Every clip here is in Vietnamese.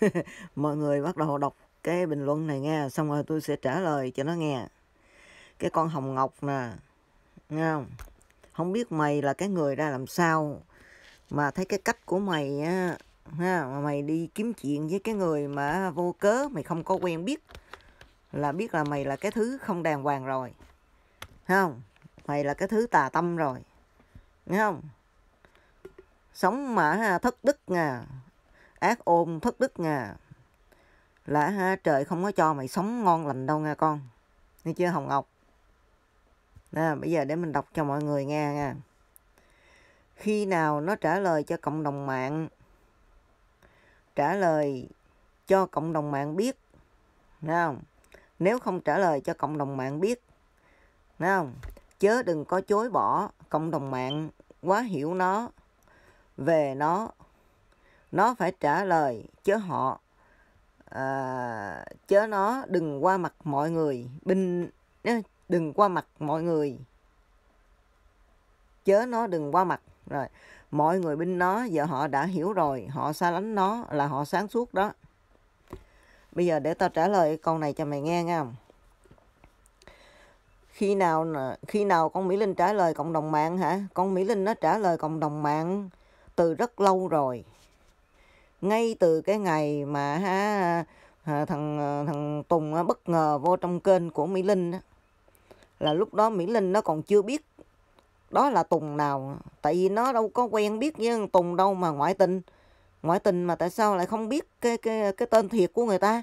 mọi người bắt đầu đọc cái bình luận này nghe xong rồi tôi sẽ trả lời cho nó nghe cái con hồng ngọc nè nghe không không biết mày là cái người ra làm sao mà thấy cái cách của mày á ha mà mày đi kiếm chuyện với cái người mà vô cớ mày không có quen biết là biết là mày là cái thứ không đàng hoàng rồi Thấy không mày là cái thứ tà tâm rồi nghe không sống mà thất đức nè ác ôn thất đức nha lã ha trời không có cho mày sống ngon lành đâu nha con nghe chưa hồng ngọc nè bây giờ để mình đọc cho mọi người nghe nha khi nào nó trả lời cho cộng đồng mạng trả lời cho cộng đồng mạng biết nè không? Nếu không trả lời cho cộng đồng mạng biết nè không? Chớ đừng có chối bỏ cộng đồng mạng quá hiểu nó về nó nó phải trả lời chớ họ à, chớ nó đừng qua mặt mọi người binh đừng qua mặt mọi người chớ nó đừng qua mặt rồi mọi người binh nó giờ họ đã hiểu rồi họ xa lánh nó là họ sáng suốt đó bây giờ để tao trả lời câu này cho mày nghe nha khi nào khi nào con mỹ linh trả lời cộng đồng mạng hả con mỹ linh nó trả lời cộng đồng mạng từ rất lâu rồi ngay từ cái ngày mà ha thằng ờ, thằng Tùng bất ngờ vô trong kênh của Mỹ Linh đó. là lúc đó Mỹ Linh nó còn chưa biết đó là Tùng nào tại vì nó đâu có quen biết với Tùng đâu mà ngoại tình ngoại tình mà tại sao lại không biết cái cái cái tên thiệt của người ta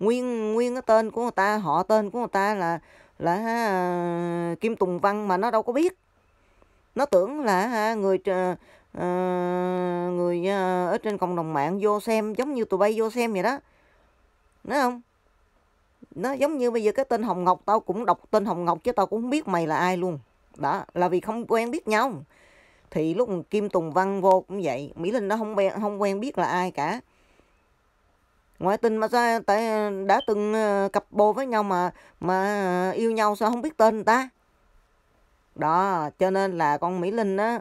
nguyên nguyên cái tên của người ta họ tên của người ta là là ha, ờ, Kim Tùng Văn mà nó đâu có biết nó tưởng là ha, người ờ, Ờ, người ờ, ở trên cộng đồng mạng vô xem giống như tụi bay vô xem vậy đó nói không nó giống như bây giờ cái tên Hồng Ngọc tao cũng đọc tên Hồng Ngọc chứ tao cũng không biết mày là ai luôn đó là vì không quen biết nhau thì lúc Kim Tùng Văn vô cũng vậy Mỹ Linh nó không quen không quen biết là ai cả ngoại tình mà sao tại đã từng ờ, cặp bồ với nhau mà mà yêu nhau sao không biết tên người ta đó cho nên là con Mỹ Linh á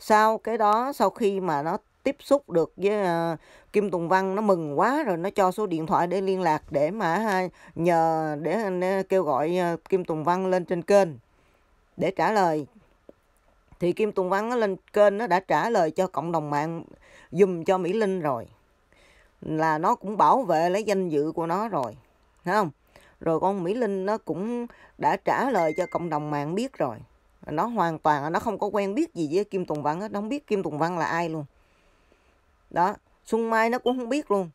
sau cái đó sau khi mà nó tiếp xúc được với ờ, Kim Tùng Văn nó mừng quá rồi nó cho số điện thoại để liên lạc để mà nhờ để, để kêu gọi ờ, Kim Tùng Văn lên trên kênh để trả lời thì Kim Tùng Văn nó lên kênh nó đã trả lời cho cộng đồng mạng dùm cho Mỹ Linh rồi là nó cũng bảo vệ lấy danh dự của nó rồi thấy không rồi con Mỹ Linh nó cũng đã trả lời cho cộng đồng mạng biết rồi nó hoàn toàn nó không có quen biết gì với Kim Tùng Văn hết nó không biết Kim Tùng Văn là ai luôn đó Xuân Mai nó cũng không biết luôn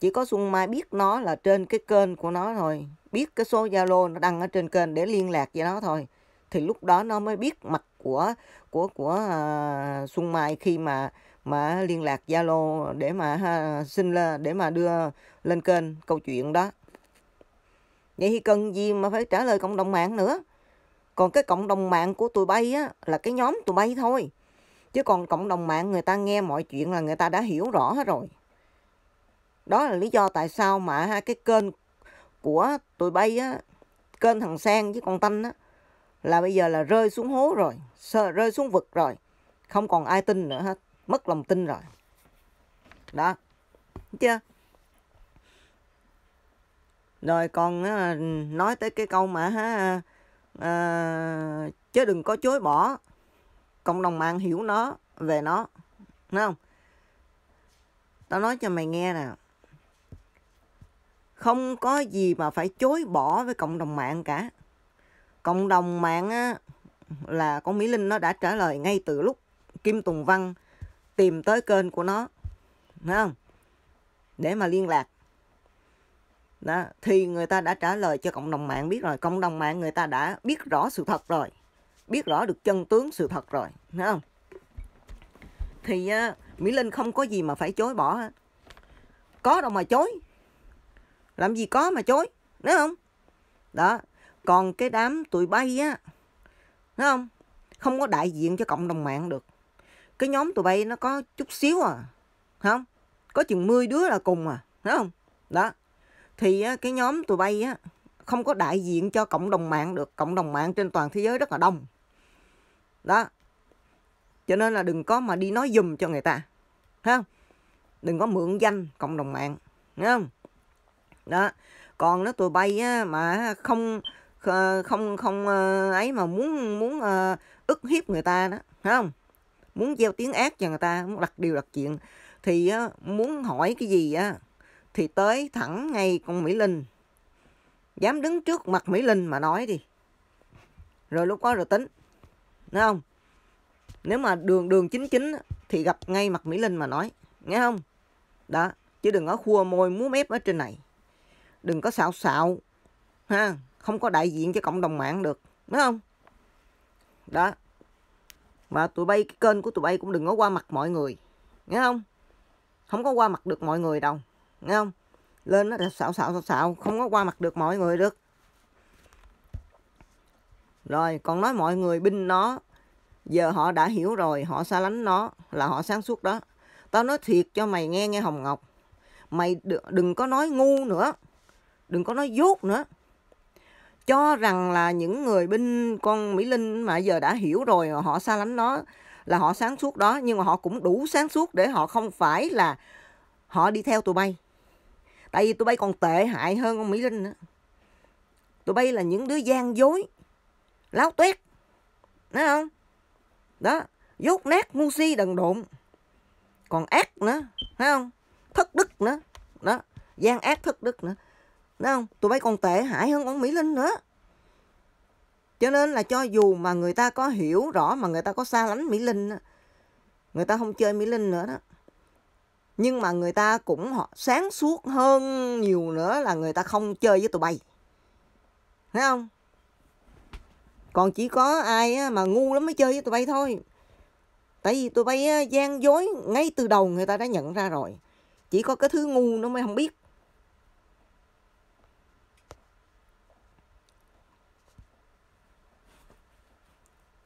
chỉ có Xuân Mai biết nó là trên cái kênh của nó thôi biết cái số Zalo nó đăng ở trên kênh để liên lạc với nó thôi thì lúc đó nó mới biết mặt của của của uh, Xuân Mai khi mà mà liên lạc Zalo để mà uh, xin lên để mà đưa lên kênh câu chuyện đó vậy thì cần gì mà phải trả lời cộng đồng mạng nữa còn cái cộng đồng mạng của tụi bay á là cái nhóm tụi bay thôi chứ còn cộng đồng mạng người ta nghe mọi chuyện là người ta đã hiểu rõ hết rồi đó là lý do tại sao mà ha, cái kênh của tụi bay á kênh thằng sang với con tanh á là bây giờ là rơi xuống hố rồi rơi xuống vực rồi không còn ai tin nữa hết mất lòng tin rồi đó chưa rồi còn à, nói tới cái câu mà ha à, à, chứ đừng có chối bỏ cộng đồng mạng hiểu nó về nó Đúng không tao nói cho mày nghe nè không có gì mà phải chối bỏ với cộng đồng mạng cả cộng đồng mạng á, là con mỹ linh nó đã trả lời ngay từ lúc kim tùng văn tìm tới kênh của nó Đúng không để mà liên lạc đó thì người ta đã trả lời cho cộng đồng mạng biết rồi cộng đồng mạng người ta đã biết rõ sự thật rồi biết rõ được chân tướng sự thật rồi thấy không thì uh, mỹ linh không có gì mà phải chối bỏ ha. có đâu mà chối làm gì có mà chối thấy không đó còn cái đám tụi bay á thấy không không có đại diện cho cộng đồng mạng được cái nhóm tụi bay nó có chút xíu à không có chừng 10 đứa là cùng à thấy không đó thì cái nhóm tụi bay á không có đại diện cho cộng đồng mạng được cộng đồng mạng trên toàn thế giới rất là đông đó cho nên là đừng có mà đi nói dùm cho người ta thấy không đừng có mượn danh cộng đồng mạng thấy không đó còn nó tụi bay á, mà không không không ờ, ấy mà muốn muốn ờ, ức hiếp người ta đó thấy không muốn gieo tiếng ác cho người ta muốn đặt điều đặt chuyện thì muốn hỏi cái gì á thì tới thẳng ngay con Mỹ Linh. Dám đứng trước mặt Mỹ Linh mà nói đi. Rồi lúc đó rồi tính. Nghe không? Nếu mà đường đường 99 thì gặp ngay mặt Mỹ Linh mà nói. Nghe không? Đó. Chứ đừng có khua môi múa mép ở trên này. Đừng có xạo xạo. Ha. Không có đại diện cho cộng đồng mạng được. Đúng không? Đó. Mà tụi bay, cái kênh của tụi bay cũng đừng có qua mặt mọi người. Nghe không? Không có qua mặt được mọi người đâu nghe không lên nó đẹp xạo xạo xạo xạo không có qua mặt được mọi người được rồi còn nói mọi người binh nó giờ họ đã hiểu rồi họ xa lánh nó là họ sáng suốt đó tao nói thiệt cho mày nghe nghe hồng ngọc mày đừng có nói ngu nữa đừng có nói dốt nữa cho rằng là những người binh con mỹ linh mà giờ đã hiểu rồi họ xa lánh nó là họ sáng suốt đó nhưng mà họ cũng đủ sáng suốt để họ không phải là họ đi theo tụi bay tại vì tụi bay còn tệ hại hơn ông mỹ linh nữa tụi bay là những đứa gian dối láo tuyết nói không đó dốt nát ngu si đần độn còn ác nữa thấy không thất đức nữa đó gian ác thất đức nữa nói không tụi bay còn tệ hại hơn ông mỹ linh nữa cho nên là cho dù mà người ta có hiểu rõ mà người ta có xa lánh mỹ linh người ta không chơi mỹ linh nữa đó nhưng mà người ta cũng họ sáng suốt hơn nhiều nữa là người ta không chơi với tụi bay thấy không còn chỉ có ai mà ngu lắm mới chơi với tụi bay thôi tại vì tụi bay gian dối ngay từ đầu người ta đã nhận ra rồi chỉ có cái thứ ngu nó mới không biết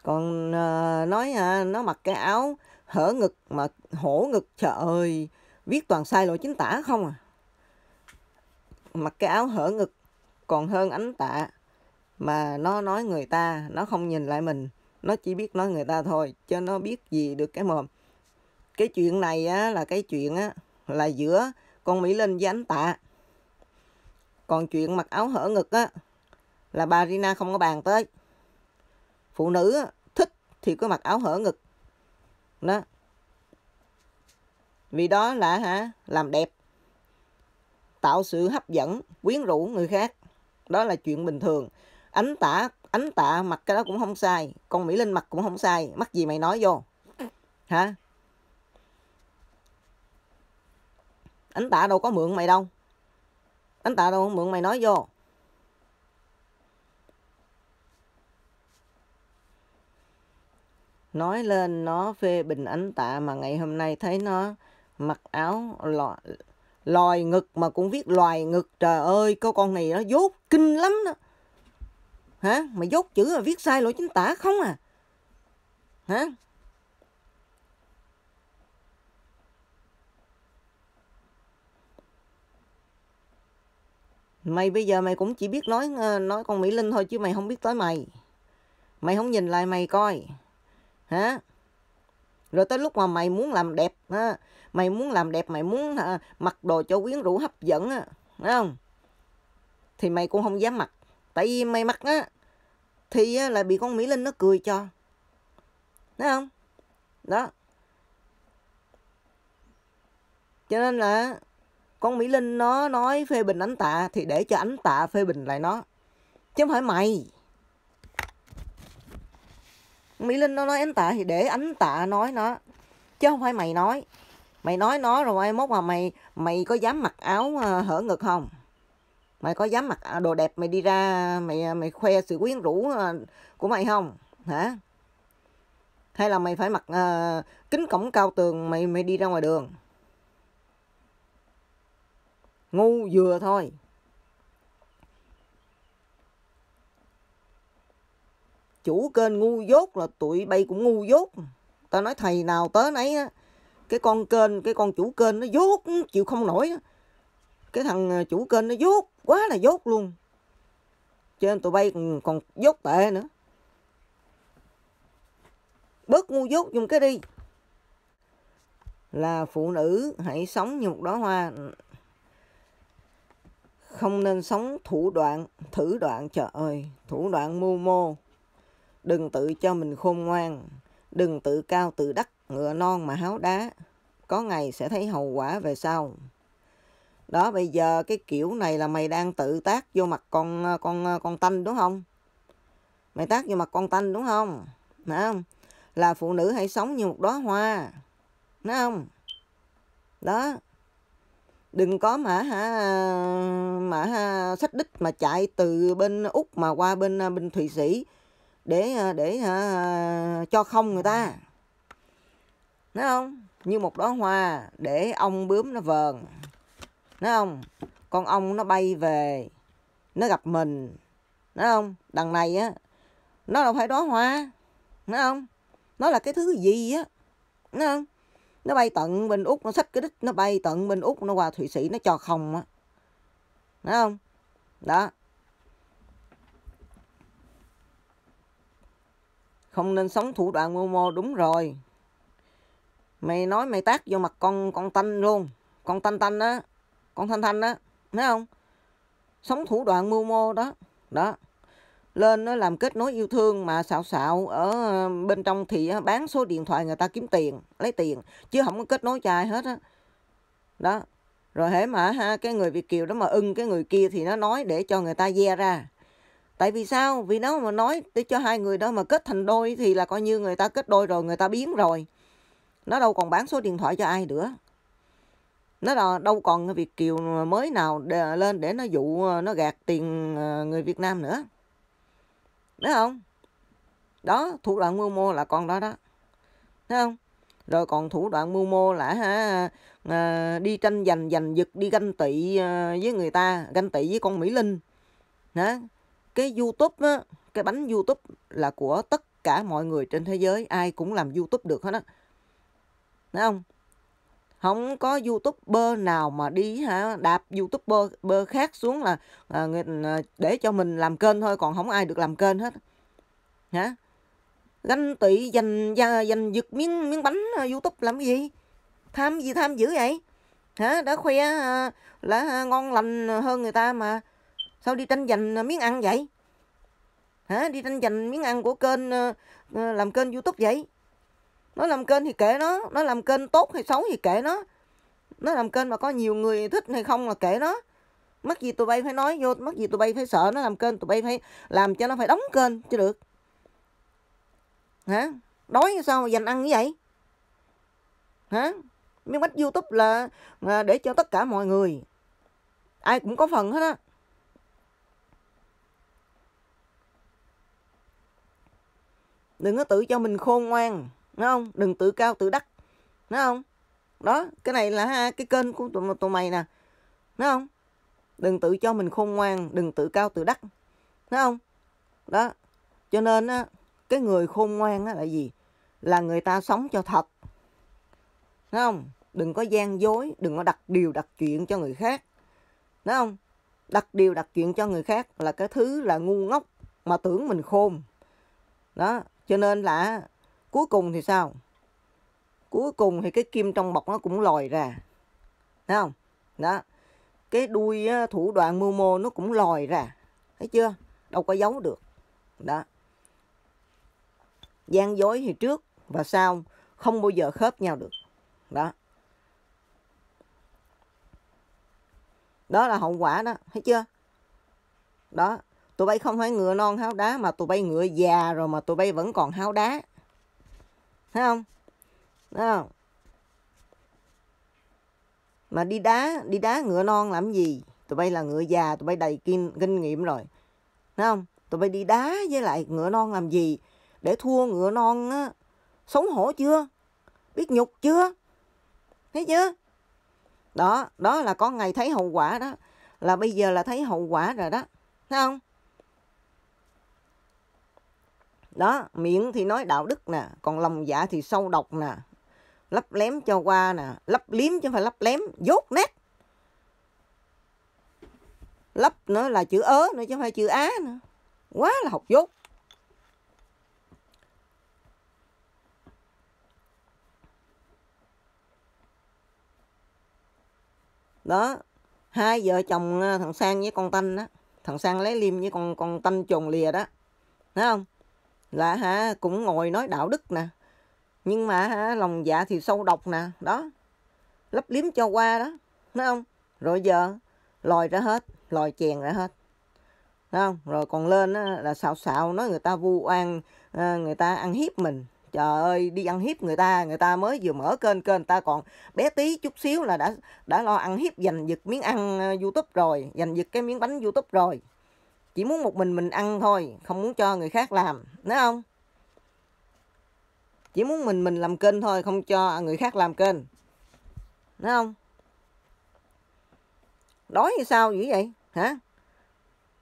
còn ờ, nói ờ, nó mặc cái áo hở ngực mà hổ ngực trời ơi viết toàn sai lỗi chính tả không à mặc cái áo hở ngực còn hơn ánh tạ mà nó nói người ta nó không nhìn lại mình nó chỉ biết nói người ta thôi cho nó biết gì được cái mồm cái chuyện này á, là cái chuyện á, là giữa con mỹ linh với ánh tạ còn chuyện mặc áo hở ngực á, là bà rina không có bàn tới phụ nữ thích thì có mặc áo hở ngực đó vì đó là hả làm đẹp tạo sự hấp dẫn quyến rũ người khác đó là chuyện bình thường ánh tả ánh tạ mặt cái đó cũng không sai con mỹ linh mặt cũng không sai mắc gì mày nói vô hả ánh tạ đâu có mượn mày đâu ánh tạ đâu có mượn mày nói vô nói lên nó phê bình ánh tạ mà ngày hôm nay thấy nó mặc áo lò, lòi ngực mà cũng viết loài ngực trời ơi cô con này nó dốt kinh lắm đó hả mà dốt chữ mà viết sai lỗi chính tả không à hả mày bây giờ mày cũng chỉ biết nói ờ, nói con mỹ linh thôi chứ mày không biết tới mày mày không nhìn lại mày coi hả rồi tới lúc mà mày muốn làm đẹp ha, mày muốn làm đẹp mày muốn ha, mặc đồ cho quyến rũ hấp dẫn á không thì mày cũng không dám mặc tại vì mày mặc á thì á, là bị con mỹ linh nó cười cho thấy không đó cho nên là con mỹ linh nó nói phê bình ánh tạ thì để cho ánh tạ phê bình lại nó chứ không phải mày mỹ linh nó nói anh tạ thì để anh tạ nói nó chứ không phải mày nói mày nói nó rồi mai mốt mà mày mày có dám mặc áo ờ, hở ngực không mày có dám mặc đồ đẹp mày đi ra mày ờ, mày khoe sự quyến rũ ờ, của mày không hả hay là mày phải mặc uh, kính cổng cao tường mày mày đi ra ngoài đường ngu vừa thôi chủ kênh ngu dốt là tụi bay cũng ngu dốt ta nói thầy nào tới nấy á cái con kênh cái con chủ kênh nó dốt chịu không nổi á cái thằng à, chủ kênh nó dốt quá là dốt luôn cho nên tụi bay còn, còn dốt tệ nữa bớt ngu dốt dùng cái đi là phụ nữ hãy sống như một đóa hoa không nên sống thủ đoạn thủ đoạn trời ơi thủ đoạn mưu mô Đừng tự cho mình khôn ngoan, đừng tự cao tự đắc, ngựa non mà háo đá. Có ngày sẽ thấy hậu quả về sau. Đó bây giờ cái kiểu này là mày đang tự tác vô mặt con con con tanh đúng không? Mày tác vô mặt con tanh đúng không? Nè không? Là phụ nữ hãy sống như một đóa hoa. Nè không? Đó. Đừng có mà ha mà ha, sách đích mà chạy từ bên Úc mà qua bên bên Thụy Sĩ để ờ, để uh, cho không người ta nói à. không như một đóa hoa để ong bướm nó vờn nói không con ong nó bay về nó gặp mình nói không đằng này á nó đâu phải đóa hoa nói không nó là cái thứ gì á nói không nó bay tận bên úc nó xách cái đít nó bay tận bên úc nó qua thụy sĩ nó cho không á nói không đó không nên sống thủ đoạn mưu mô đúng rồi mày nói mày tác vô mặt con con tanh luôn con tanh tanh á con thanh thanh á thấy không sống thủ đoạn mưu mô đó đó lên nó làm kết nối yêu thương mà xạo xạo ở ờ, bên trong thì ờ, bán số điện thoại người ta kiếm tiền lấy tiền chứ không có kết nối trai hết á đó. đó rồi hễ mà ha cái người việt kiều đó mà ưng cái người kia thì nó nói để cho người ta ve ra tại vì sao vì nếu mà nói để cho hai người đó mà kết thành đôi thì là coi như người ta kết đôi rồi người ta biến rồi nó đâu còn bán số điện thoại cho ai nữa nó là đâu còn cái việt kiều mới nào để lên để nó dụ ờ, nó gạt tiền ờ, người việt nam nữa đúng không đó thủ đoạn mưu mô là con đó đó thấy không rồi còn thủ đoạn mưu mô là ha, à, ờ, đi tranh giành giành giật đi ganh tị với người ta ganh tị với con mỹ linh hả cái YouTube á, cái bánh YouTube là của tất cả mọi người trên thế giới, ai cũng làm YouTube được hết á. Thấy không? Không có YouTuber nào mà đi hả đạp YouTuber bơ khác xuống là à, à để cho mình làm kênh thôi, còn không ai được làm kênh hết. Hả? Ganh tị giành giành giật miếng miếng bánh à, YouTube làm cái gì? Tham gì tham dữ vậy? Hả? Đã khoe à, là ngon lành hơn người ta mà sao đi tranh giành ờ, miếng ăn vậy hả đi tranh giành miếng ăn của kênh ờ, ờ, làm kênh youtube vậy nó làm kênh thì kệ nó nó làm kênh tốt hay xấu thì kệ nó nó làm kênh mà có nhiều người thích hay không là kệ nó mắc gì tụi bay phải nói vô mắc gì tụi bay phải sợ nó làm kênh tụi bay phải làm cho nó phải đóng kênh chứ được hả đói sao mà dành ăn như vậy hả miếng bánh youtube là để cho tất cả mọi người ai cũng có phần hết á đừng có tự cho mình khôn ngoan đúng không đừng tự cao tự đắc đúng không đó cái này là cái kênh của tụi, tụi mày nè đúng không đừng tự cho mình khôn ngoan đừng tự cao tự đắc đúng không đó cho nên á cái người khôn ngoan á là gì là người ta sống cho thật đúng không đừng có gian dối đừng có đặt điều đặt chuyện cho người khác đúng không đặt điều đặt chuyện cho người khác là cái thứ là ngu ngốc mà tưởng mình khôn đó cho nên là cuối cùng thì sao cuối cùng thì cái kim trong bọc nó cũng lòi ra thấy không đó cái đuôi thủ đoạn mưu mô nó cũng lòi ra thấy chưa đâu có giấu được đó gian dối thì trước và sau không bao giờ khớp nhau được đó đó là hậu quả đó thấy chưa đó tụi bay không phải ngựa non háo đá mà tụi bay ngựa già rồi mà tụi bay vẫn còn háo đá thấy không thấy không mà đi đá đi đá ngựa non làm gì tụi bay là ngựa già tụi bay đầy kinh kinh nghiệm rồi thấy không tụi bay đi đá với lại ngựa non làm gì để thua ngựa non á sống hổ chưa biết nhục chưa thấy chưa đó đó là có ngày thấy hậu quả đó là bây giờ là thấy hậu quả rồi đó thấy không đó miệng thì nói đạo đức nè còn lòng dạ thì sâu độc nè lấp lém cho qua nè lấp liếm chứ không phải lấp lém dốt nét lấp nữa là chữ ớ nữa chứ không phải chữ á nữa quá là học dốt đó hai vợ chồng à, thằng sang với con tanh á thằng sang lấy liêm với con con tanh chồn lìa đó thấy không là ha cũng ngồi nói đạo đức nè nhưng mà ha lòng dạ thì sâu độc nè đó lấp liếm cho qua đó thấy không rồi giờ lòi ra hết lòi chèn ra hết thấy không rồi còn lên là xạo xạo nói người ta vu oan à, người ta ăn hiếp mình trời ơi đi ăn hiếp người ta người ta mới vừa mở kênh kênh ta còn bé tí chút xíu là đã đã lo ăn hiếp giành giật miếng ăn à, youtube rồi giành giật cái miếng bánh youtube rồi chỉ muốn một mình mình ăn thôi không muốn cho người khác làm nói không chỉ muốn mình mình làm kênh thôi không cho người khác làm kênh nói không đói thì sao dữ vậy hả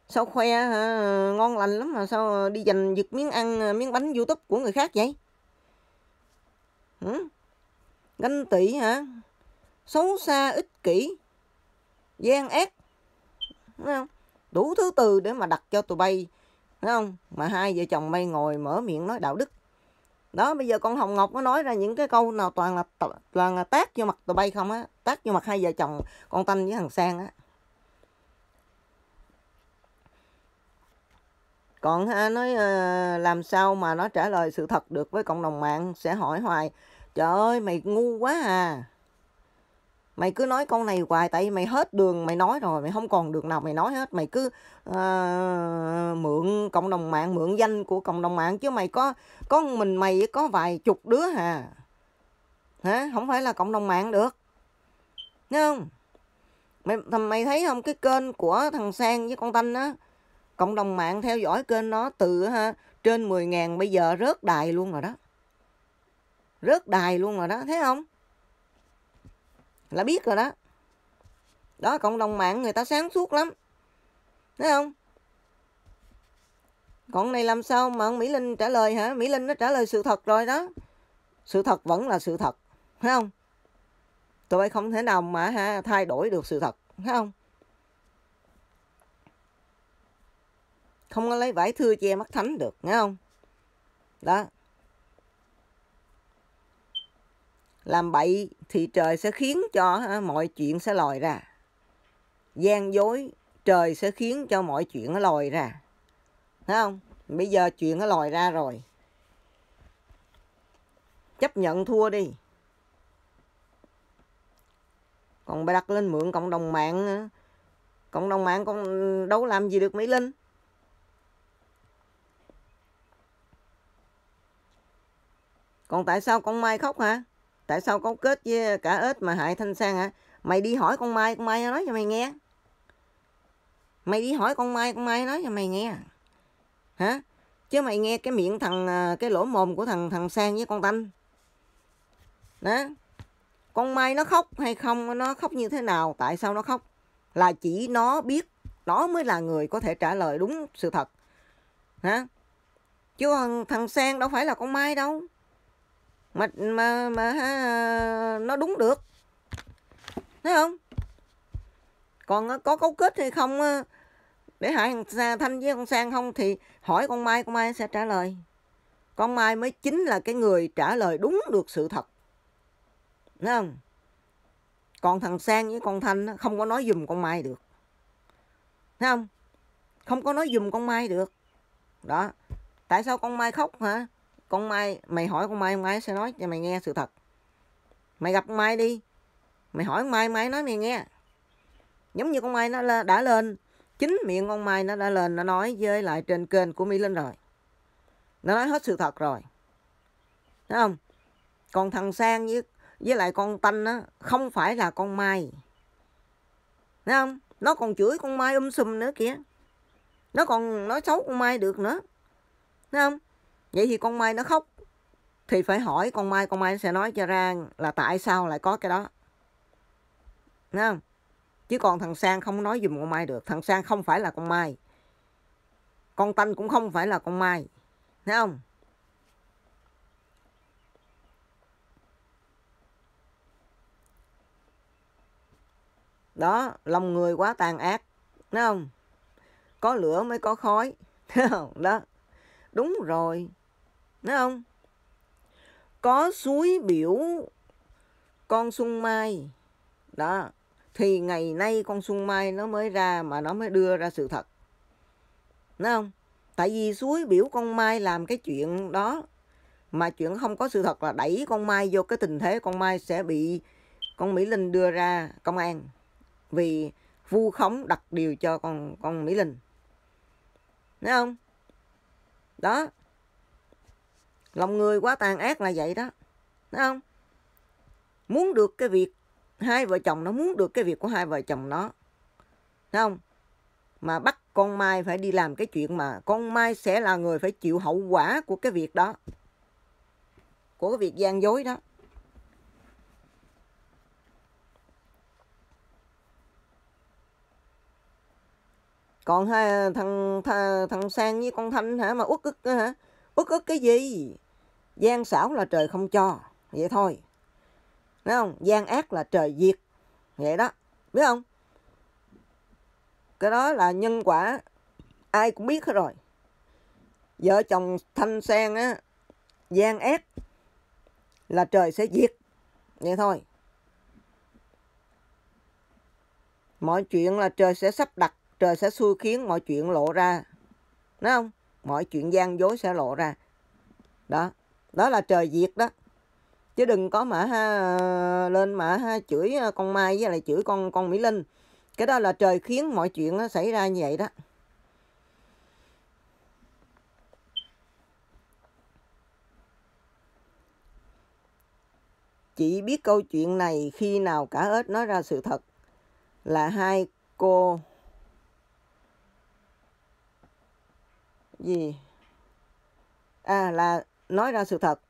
sao khoe hả? ngon lành lắm mà sao đi giành giật miếng ăn miếng bánh youtube của người khác vậy ừ? ganh tị hả xấu xa ích kỷ gian ác đúng không đủ thứ từ để mà đặt cho tụi bay thấy không mà hai vợ chồng bay ngồi mở miệng nói đạo đức đó bây giờ con hồng ngọc nó nói ra những cái câu nào toàn là toàn là tác vô mặt tụi bay không á tác vô mặt hai vợ chồng con tanh với thằng sang á còn ha nói ờ, làm sao mà nó trả lời sự thật được với cộng đồng mạng sẽ hỏi hoài trời ơi mày ngu quá à mày cứ nói câu này hoài tại vì mày hết đường mày nói rồi mày không còn đường nào mày nói hết mày cứ uh, mượn cộng đồng mạng mượn danh của cộng đồng mạng chứ mày có có mình mày có vài chục đứa hà hả không phải là cộng đồng mạng được nghe không mày mày thấy không cái kênh của thằng sang với con tanh á cộng đồng mạng theo dõi kênh nó từ ha, trên 10.000 bây giờ rớt đài luôn rồi đó rớt đài luôn rồi đó thấy không là biết rồi đó đó cộng đồng mạng người ta sáng suốt lắm thấy không còn này làm sao mà ông mỹ linh trả lời hả mỹ linh nó trả lời sự thật rồi đó sự thật vẫn là sự thật thấy không tụi bay không thể nào mà ha, thay đổi được sự thật thấy không không có lấy vải thưa che mắt thánh được nghe không đó làm bậy thì trời sẽ khiến cho mọi chuyện sẽ lòi ra gian dối trời sẽ khiến cho mọi chuyện nó lòi ra thấy không bây giờ chuyện nó lòi ra rồi chấp nhận thua đi còn bà đặt lên mượn cộng đồng mạng cộng đồng mạng con đâu làm gì được mỹ linh còn tại sao con mai khóc hả tại sao cấu kết với cả ếch mà hại thanh sang hả mày đi hỏi con mai con mai nói cho mày nghe mày đi hỏi con mai con mai nói cho mày nghe hả chứ mày nghe cái miệng thằng à, cái lỗ mồm của thằng thằng sang với con tanh đó con mai nó khóc hay không nó khóc như thế nào tại sao nó khóc là chỉ nó biết nó mới là người có thể trả lời đúng sự thật hả chứ thằng sang đâu phải là con mai đâu mà mà mà ha nó đúng được thấy không còn ờ, có cấu kết hay không ờ, để hại thằng thanh với con sang không thì hỏi con mai con mai sẽ trả lời con mai mới chính là cái người trả lời đúng được sự thật thấy không còn thằng sang với con thanh không có nói dùm con mai được thấy không không có nói dùm con mai được đó tại sao con mai khóc hả con mai mày hỏi con mai con mai sẽ nói cho mày nghe sự thật mày gặp con mai đi mày hỏi con mai con mai nói mày nghe giống như con mai nó đã lên chính miệng con mai nó đã lên nó nói với lại trên kênh của mỹ linh rồi nó nói hết sự thật rồi thấy không còn thằng sang với với lại con tanh á không phải là con mai thấy không nó còn chửi con mai um sùm nữa kìa nó còn nói xấu con mai được nữa thấy không vậy thì con mai nó khóc thì phải hỏi con mai con mai sẽ nói cho ra là tại sao lại có cái đó Đúng không? chứ còn thằng sang không nói dùm con mai được thằng sang không phải là con mai con tanh cũng không phải là con mai thấy không đó lòng người quá tàn ác thấy không có lửa mới có khói thấy không đó đúng rồi nói không? Có suối biểu con sung mai. Đó. Thì ngày nay con sung mai nó mới ra mà nó mới đưa ra sự thật. nói không? Tại vì suối biểu con mai làm cái chuyện đó mà chuyện không có sự thật là đẩy con mai vô cái tình thế con mai sẽ bị con Mỹ Linh đưa ra công an vì vu khống đặt điều cho con con Mỹ Linh. nói không? Đó, lòng người quá tàn ác là vậy đó thấy không muốn được cái việc hai vợ chồng nó muốn được cái việc của hai vợ chồng nó thấy không mà bắt con mai phải đi làm cái chuyện mà con mai sẽ là người phải chịu hậu quả của cái việc đó của cái việc gian dối đó còn hai thằng thằng, sang với con thanh hả mà uất ức hả Bất ức cái gì? Gian xảo là trời không cho. Vậy thôi. Thấy không? Gian ác là trời diệt. Vậy đó. Biết không? Cái đó là nhân quả. Ai cũng biết hết rồi. Vợ chồng thanh sen á. Gian ác là trời sẽ diệt. Vậy thôi. Mọi chuyện là trời sẽ sắp đặt, trời sẽ xui khiến mọi chuyện lộ ra. Đúng không? mọi chuyện gian dối sẽ lộ ra đó đó là trời diệt đó chứ đừng có mà ha, lên mà ha, chửi à, con mai với lại chửi con con mỹ linh cái đó là trời khiến mọi chuyện nó xảy ra như vậy đó chỉ biết câu chuyện này khi nào cả ếch nói ra sự thật là hai cô gì à là nói ra sự thật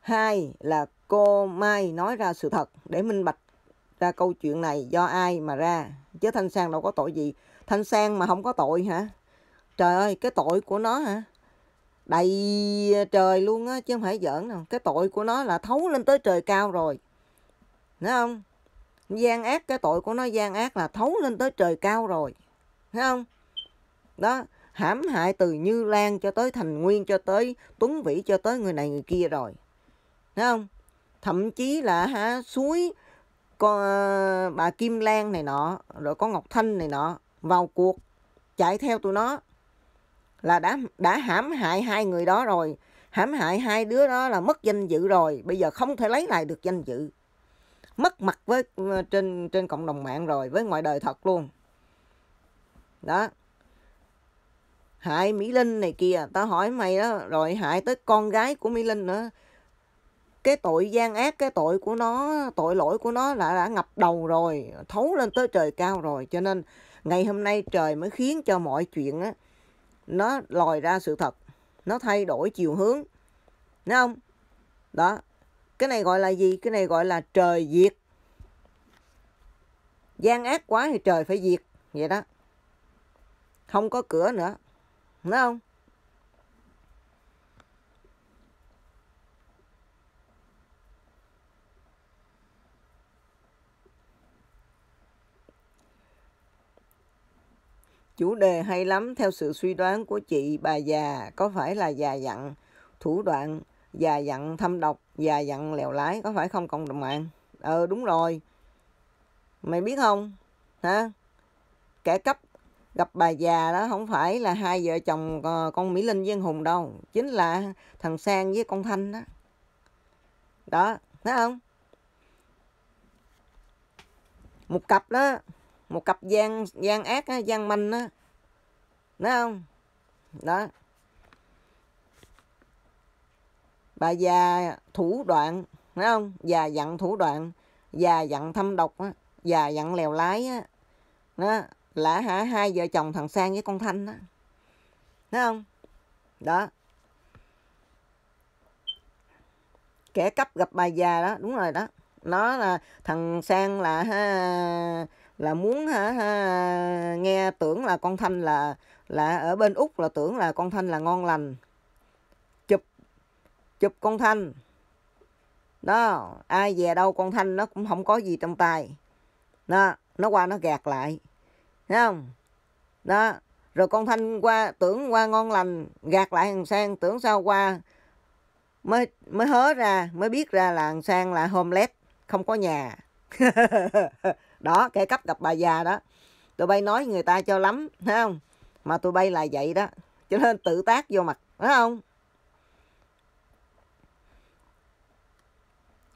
hai là cô mai nói ra sự thật để minh bạch ra câu chuyện này do ai mà ra chứ thanh sang đâu có tội gì thanh sang mà không có tội hả trời ơi cái tội của nó hả đầy trời luôn á chứ không phải giỡn đâu cái tội của nó là thấu lên tới trời cao rồi thấy không gian ác cái tội của nó gian ác là thấu lên tới trời cao rồi thấy không đó hãm hại từ Như Lan cho tới Thành Nguyên cho tới Tuấn Vĩ cho tới người này người kia rồi. Thấy không? Thậm chí là ha suối có bà Kim Lan này nọ, rồi có Ngọc Thanh này nọ vào cuộc chạy theo tụi nó là đã đã hãm hại hai người đó rồi, hãm hại hai đứa đó là mất danh dự rồi, bây giờ không thể lấy lại được danh dự. Mất mặt với trên trên cộng đồng mạng rồi, với ngoài đời thật luôn. Đó hại mỹ linh này kia tao hỏi mày đó rồi hại tới con gái của mỹ linh nữa cái tội gian ác cái tội của nó tội lỗi của nó đã đã ngập đầu rồi thấu lên tới trời cao rồi cho nên ngày hôm nay trời mới khiến cho mọi chuyện á nó lòi ra sự thật nó thay đổi chiều hướng đúng không đó cái này gọi là gì cái này gọi là trời diệt gian ác quá thì trời phải diệt vậy đó không có cửa nữa Đúng không? Chủ đề hay lắm theo sự suy đoán của chị bà già có phải là già dặn thủ đoạn, già dặn thâm độc, già dặn lèo lái có phải không cộng đồng mạng? Ờ đúng rồi. Mày biết không? Hả? Kẻ cấp gặp bà già đó không phải là hai vợ chồng ờ, con Mỹ Linh với anh Hùng đâu chính là thằng Sang với con Thanh đó đó thấy không một cặp đó một cặp gian gian ác á, gian manh á thấy không đó bà già thủ đoạn thấy không già dặn thủ đoạn già dặn thâm độc á già dặn lèo lái á đó là hả hai vợ chồng thằng sang với con thanh đó thấy không đó kẻ cấp gặp bà già đó đúng rồi đó nó là thằng sang là ha, là muốn ha, ha, nghe tưởng là con thanh là là ở bên úc là tưởng là con thanh là ngon lành chụp chụp con thanh đó ai về đâu con thanh nó cũng không có gì trong tay nó nó qua nó gạt lại thấy không đó rồi con thanh qua tưởng qua ngon lành gạt lại thằng sang tưởng sao qua mới mới hớ ra mới biết ra là thằng sang là homeless không có nhà đó kẻ cấp gặp bà già đó tụi bay nói người ta cho lắm thấy không mà tụi bay là vậy đó cho nên tự tác vô mặt phải không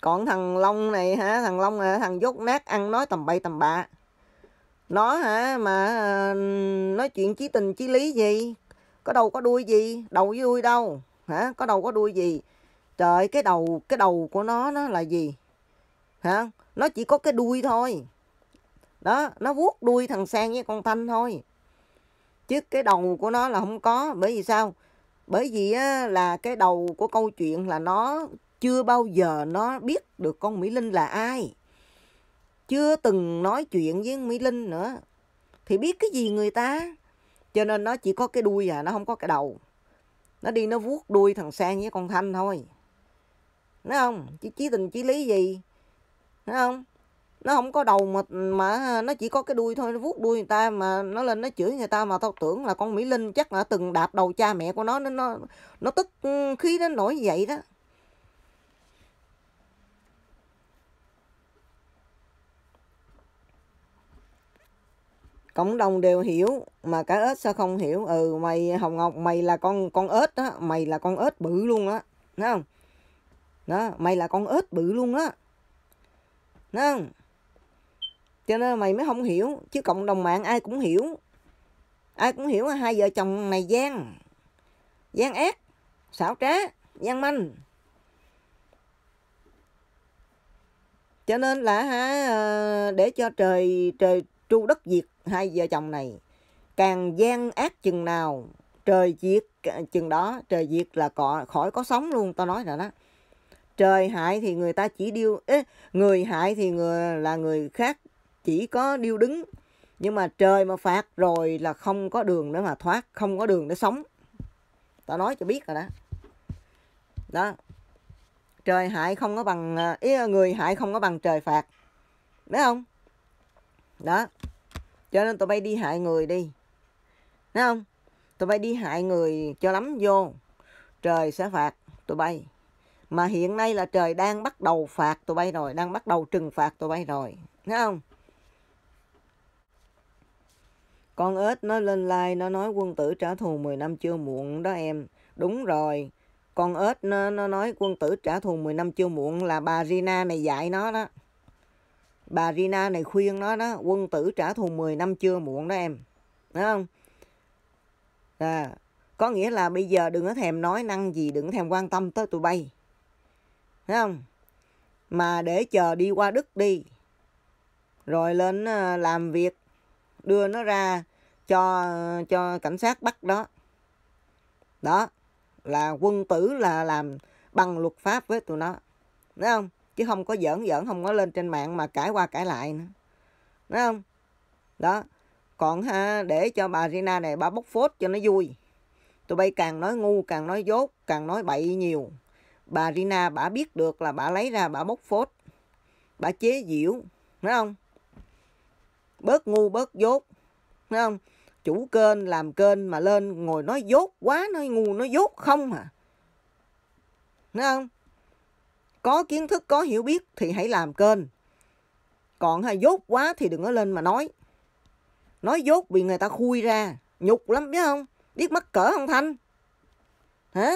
còn thằng long này hả thằng long này, thằng dốt nát ăn nói tầm bay tầm bạ nó hả mà ờ, nói chuyện chí tình chí lý gì có đầu có đuôi gì đầu với đuôi đâu hả có đầu có đuôi gì trời cái đầu cái đầu của nó nó là gì hả nó chỉ có cái đuôi thôi đó nó vuốt đuôi thằng sang với con thanh thôi chứ cái đầu của nó là không có bởi vì sao bởi vì á, là cái đầu của câu chuyện là nó chưa bao giờ nó biết được con mỹ linh là ai chưa từng nói chuyện với mỹ linh nữa thì biết cái gì người ta cho nên nó chỉ có cái đuôi à nó không có cái đầu nó đi nó vuốt đuôi thằng sang với con thanh thôi nói không chứ chí tình chí lý gì nói không nó không có đầu mà mà nó chỉ có cái đuôi thôi nó vuốt đuôi người ta mà nó lên nó chửi người ta mà tao tưởng là con mỹ linh chắc là từng đạp đầu cha mẹ của nó nên nó nó tức ừ, khí nó nổi vậy đó cộng đồng đều hiểu mà cả ếch sao không hiểu ừ mày hồng ngọc mày là con con ếch á mày là con ếch bự luôn á thấy không đó mày là con ếch bự luôn á thấy không cho nên mày mới không hiểu chứ cộng đồng mạng ai cũng hiểu ai cũng hiểu hai vợ chồng này gian gian ác xảo trá gian manh cho nên là ha ờ, để cho trời trời tru đất diệt hai vợ chồng này càng gian ác chừng nào trời diệt chừng đó trời diệt là cọ khỏi có sống luôn tao nói rồi đó trời hại thì người ta chỉ điêu ế, người hại thì người là người khác chỉ có điêu đứng nhưng mà trời mà phạt rồi là không có đường để mà thoát không có đường để sống tao nói cho biết rồi đó đó trời hại không có bằng ý người hại không có bằng trời phạt biết không đó cho nên tụi bay đi hại người đi thấy không tụi bay đi hại người cho lắm vô trời sẽ phạt tụi bay mà hiện nay là trời đang bắt đầu phạt tụi bay rồi đang bắt đầu trừng phạt tụi bay rồi thấy không con ếch nó lên like nó nói quân tử trả thù 10 năm chưa muộn đó em đúng rồi con ếch nó, nó nói quân tử trả thù 10 năm chưa muộn là bà Rina này dạy nó đó bà Rina này khuyên nó đó quân tử trả thù 10 năm chưa muộn đó em đúng không à, có nghĩa là bây giờ đừng có thèm nói năng gì đừng có thèm quan tâm tới tụi bay đúng không mà để chờ đi qua đức đi rồi lên à, làm việc đưa nó ra cho cho cảnh sát bắt đó đó là quân tử là làm bằng luật pháp với tụi nó đúng không chứ không có giỡn giỡn không có lên trên mạng mà cãi qua cãi lại nữa đúng không đó còn ha, để cho bà Rina này bà bóc phốt cho nó vui tụi bay càng nói ngu càng nói dốt càng nói bậy nhiều bà Rina bà biết được là bà lấy ra bà bóc phốt bà chế diễu, đúng không bớt ngu bớt dốt đúng không chủ kênh làm kênh mà lên ngồi nói dốt quá nói ngu nói dốt không à đúng không có kiến thức, có hiểu biết thì hãy làm kênh. Còn hay dốt quá thì đừng có lên mà nói. Nói dốt bị người ta khui ra, nhục lắm biết không? Biết mắc cỡ không Thanh? Hả?